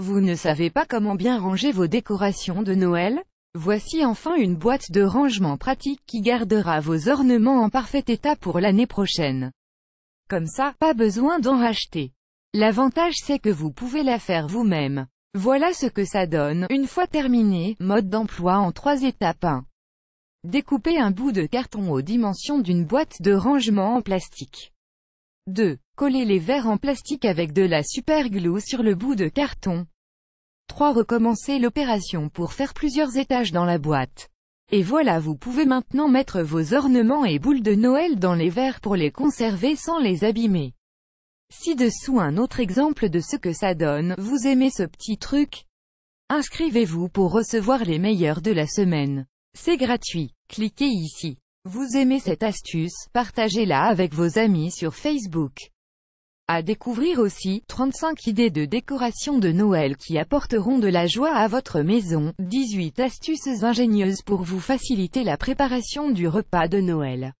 Vous ne savez pas comment bien ranger vos décorations de Noël Voici enfin une boîte de rangement pratique qui gardera vos ornements en parfait état pour l'année prochaine. Comme ça, pas besoin d'en racheter. L'avantage c'est que vous pouvez la faire vous-même. Voilà ce que ça donne, une fois terminé, mode d'emploi en trois étapes 1. Découpez un bout de carton aux dimensions d'une boîte de rangement en plastique. 2. Coller les verres en plastique avec de la super glue sur le bout de carton. 3. Recommencer l'opération pour faire plusieurs étages dans la boîte. Et voilà vous pouvez maintenant mettre vos ornements et boules de Noël dans les verres pour les conserver sans les abîmer. Ci-dessous un autre exemple de ce que ça donne, vous aimez ce petit truc Inscrivez-vous pour recevoir les meilleurs de la semaine. C'est gratuit, cliquez ici. Vous aimez cette astuce, partagez-la avec vos amis sur Facebook. À découvrir aussi, 35 idées de décoration de Noël qui apporteront de la joie à votre maison, 18 astuces ingénieuses pour vous faciliter la préparation du repas de Noël.